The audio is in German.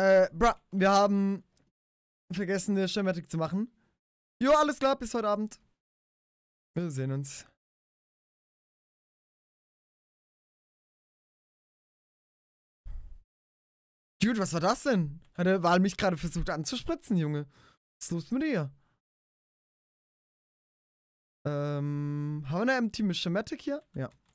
Äh, bruh, wir haben vergessen, eine Schematik zu machen. Jo, alles klar, bis heute Abend. Wir sehen uns. Dude, was war das denn? Hat der Wal mich gerade versucht anzuspritzen, Junge? Was ist los mit dir? Ähm, haben wir eine MT mit Schematik hier? Ja.